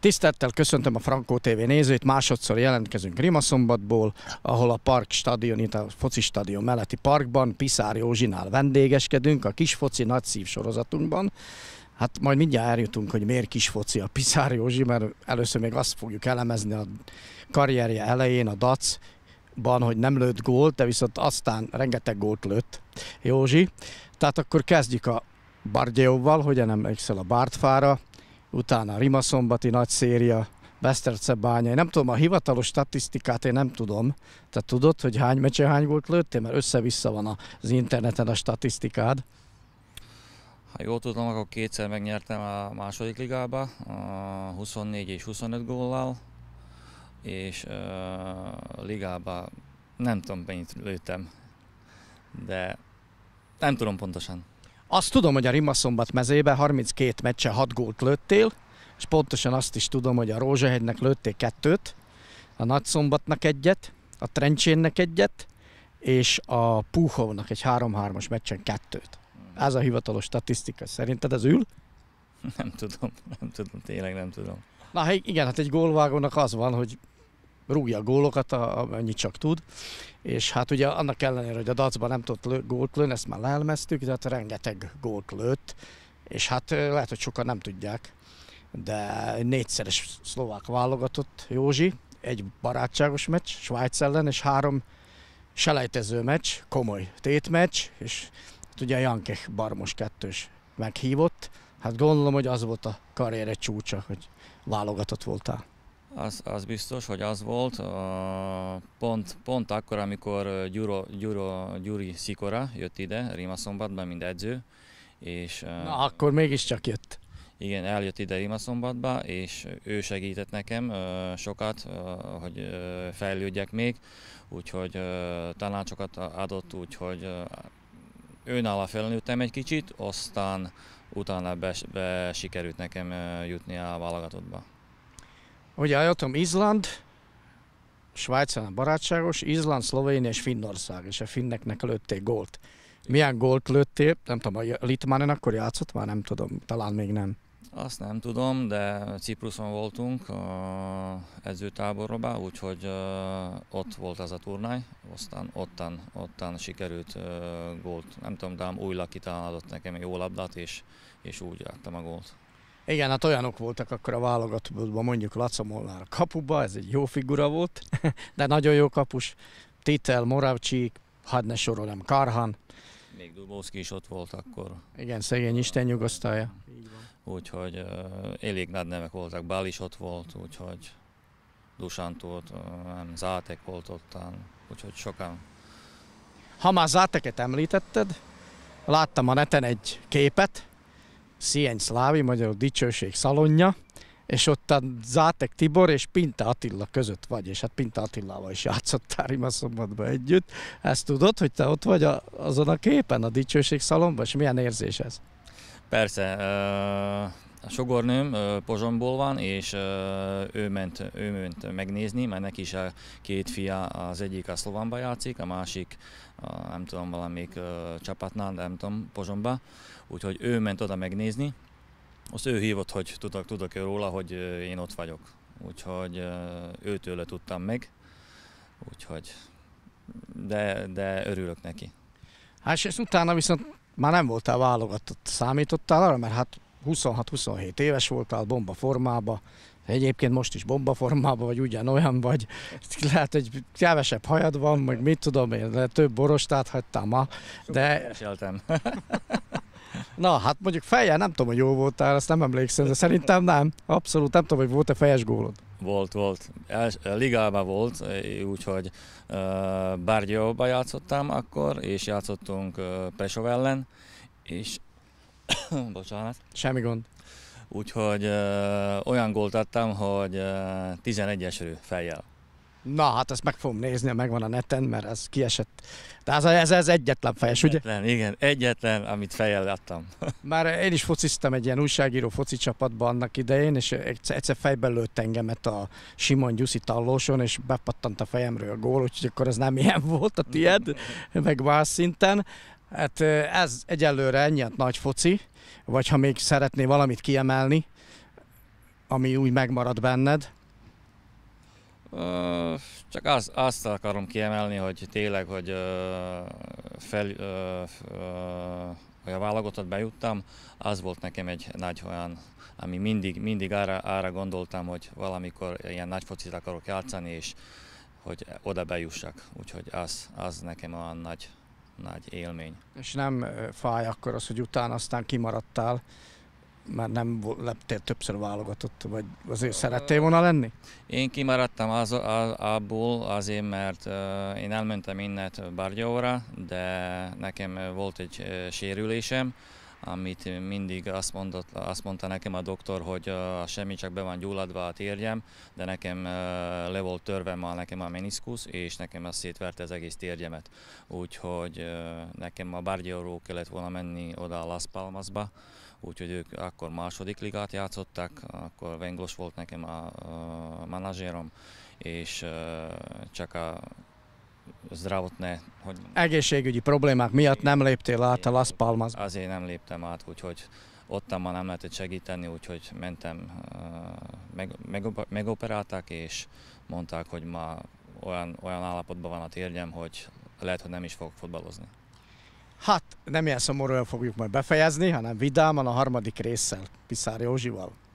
Tisztettel köszöntöm a Frankó TV nézőit, másodszor jelentkezünk Rimaszombatból, ahol a Park stadion, itt a foci stadion melletti parkban Piszár Józsinál vendégeskedünk a kis foci nagy szív sorozatunkban. Hát majd mindjárt eljutunk, hogy miért kis foci a Piszár Józsi, mert először még azt fogjuk elemezni a karrierje elején, a DAC ban, hogy nem lőtt gólt, de viszont aztán rengeteg gólt lőtt Józsi. Tehát akkor kezdjük a hogy nem emlékszel a Bártfára, utána Rimaszombati nagy széria, Beszterce bányai. Nem tudom, a hivatalos statisztikát én nem tudom. Te tudod, hogy hány meccsen hány volt lőttél? Mert össze-vissza van az interneten a statisztikád. Ha jól tudom, akkor kétszer megnyertem a második ligába, a 24 és 25 góllal, és a ligába nem tudom, mennyit lőttem, de nem tudom pontosan. Azt tudom, hogy a Rimaszombat mezébe 32 meccse 6 gólt lőttél, és pontosan azt is tudom, hogy a Rózsahegynek lőttél kettőt, a Nagyszombatnak egyet, a Trencsénnek egyet, és a Púhovnak egy 3-3-as meccsen kettőt. Ez a hivatalos statisztika. Szerinted ez ül? Nem tudom, nem tudom, tényleg nem tudom. Na hát igen, hát egy gólvágónak az van, hogy rúgja a gólokat, amennyit csak tud, és hát ugye annak ellenére, hogy a dacban nem tudott lő, gólt lőni, ezt már leelmeztük, de hát rengeteg gólt lőtt, és hát lehet, hogy sokan nem tudják, de négyszeres szlovák válogatott Józsi, egy barátságos meccs Svájc ellen, és három selejtező meccs, komoly tétmeccs, és hát ugye Jankech Barmos kettős meghívott, hát gondolom, hogy az volt a karriere csúcsa, hogy válogatott voltál. Az, az biztos, hogy az volt. pont, pont akkor, amikor Gyuro, Gyuro, Gyuri Szikora jött ide, Rimaszombatban, mint edző. És, Na, akkor mégiscsak jött. Igen, eljött ide Rimaszombatba, és ő segített nekem sokat, hogy fejlődjek még, úgyhogy tanácsokat adott, úgyhogy önállal felnőttem egy kicsit, aztán utána be, be sikerült nekem jutni a válogatottba. Ugye eljöttem Izland, Svájcán barátságos, Izland, Szlovénia és Finnország, és a finneknek lőtték gólt. Milyen gólt lőttél? Nem tudom, a Litmanen akkor játszott már? Nem tudom, talán még nem. Azt nem tudom, de Cipruson voltunk a edzőtáborban, úgyhogy ott volt az a turnáj, aztán ottan, ottan sikerült gólt, nem tudom, de lakitán adott nekem jó labdát, és, és úgy láttam a gólt. Igen, hát olyanok voltak akkor a válogatóban, mondjuk Laca Molnár a kapuba, ez egy jó figura volt, de nagyon jó kapus. Titel, Moravcsik, hadd ne sorolom, Karhan. Még Dubovszki is ott volt akkor. Igen, szegény Isten nyugosztálya. Úgyhogy uh, elég nagy nevek voltak, Bál is ott volt, úgyhogy Dusant volt, uh, Zátek volt ott, úgyhogy sokan. Ha már Záteket említetted, láttam a neten egy képet, Szieny Szlávi, Magyar Dicsőség szalonja, és ott a Zátek Tibor és Pinta Attila között vagy, és hát Pinta Attilával is játszottál Rimaszombatban együtt. Ezt tudod, hogy te ott vagy a, azon a képen, a Dicsőség szalomban, és milyen érzés ez? Persze, a sogornőm Pozsomból van, és ő ment, ő ment megnézni, mert neki is a két fia, az egyik a Szlovánba játszik, a másik a, nem tudom, valamik csapatnál, de nem tudom, Pozsomba. Úgyhogy ő ment oda megnézni, azt ő hívott, hogy tudok, tudok -e róla, hogy én ott vagyok. Úgyhogy őtőle tudtam meg, úgyhogy de, de örülök neki. Hát és utána viszont már nem voltál válogatott. Számítottál arra? Mert hát 26-27 éves voltál, bomba formába, egyébként most is bomba formába vagy ugyanolyan vagy, lehet, hogy kevesebb hajad van, meg mit tudom én, de több borostát hagytam ma, de... Na, hát mondjuk fejjel nem tudom, hogy jó voltál, azt nem emlékszem, de szerintem nem. Abszolút nem tudom, hogy volt-e fejes gólod. Volt, volt. Eh, ligában volt, eh, úgyhogy uh, eh, Bárgyóba játszottam akkor, és játszottunk uh, Pesov ellen, és Bocsánat. Semmi gond. Úgyhogy ö, olyan gólt adtam, hogy ö, 11-esrő fejjel. Na, hát ezt meg fogom nézni, megvan a neten, mert ez kiesett. De ez, ez, ez egyetlen fejes, egyetlen, ugye? Igen, egyetlen, amit fejjel adtam. Már én is fociztam egy ilyen újságíró foci csapatban annak idején, és egyszer, egyszer fejben lőtt engemet a Simon Gyuszi tallóson, és bepattant a fejemről a gól, úgyhogy akkor az nem ilyen volt a tied, meg más szinten. Hát ez egyelőre ennyi nagy foci, vagy ha még szeretné valamit kiemelni, ami úgy megmarad benned? Csak azt, azt akarom kiemelni, hogy tényleg, hogy, fel, hogy a válogatott bejuttam, az volt nekem egy nagy olyan, ami mindig, mindig arra, arra gondoltam, hogy valamikor ilyen nagy focit akarok játszani, és hogy oda bejussak. Úgyhogy az, az nekem olyan nagy nagy élmény. És nem fáj akkor az, hogy utána aztán kimaradtál, mert nem lettél többször válogatott, vagy azért szerettél volna lenni? Én kimaradtam az, az, abból azért, mert uh, én elmentem innen Bargyóra, de nekem volt egy uh, sérülésem, amit mindig azt, mondott, azt mondta nekem a doktor, hogy a semmi csak be van gyulladva a térjem, de nekem le volt törve ma nekem a meniszkusz, és nekem az szétverte az egész térjemet. Úgyhogy nekem a Bargyóról kellett volna menni oda a Las Palmasba, úgyhogy ők akkor második ligát játszottak, akkor Venglos volt nekem a, a menedzserem, és csak a zdravotné. Hogy Egészségügyi problémák miatt nem léptél át a Las Palmas. Azért nem léptem át, úgyhogy ott már nem lehetett segíteni, úgyhogy mentem, eh, meg, meg, megoperálták, és mondták, hogy ma olyan, olyan állapotban van a térgyem, hogy lehet, hogy nem is fogok futballozni. Hát nem ilyen szomorúan fogjuk majd befejezni, hanem vidáman a harmadik résszel, Piszár Józsival.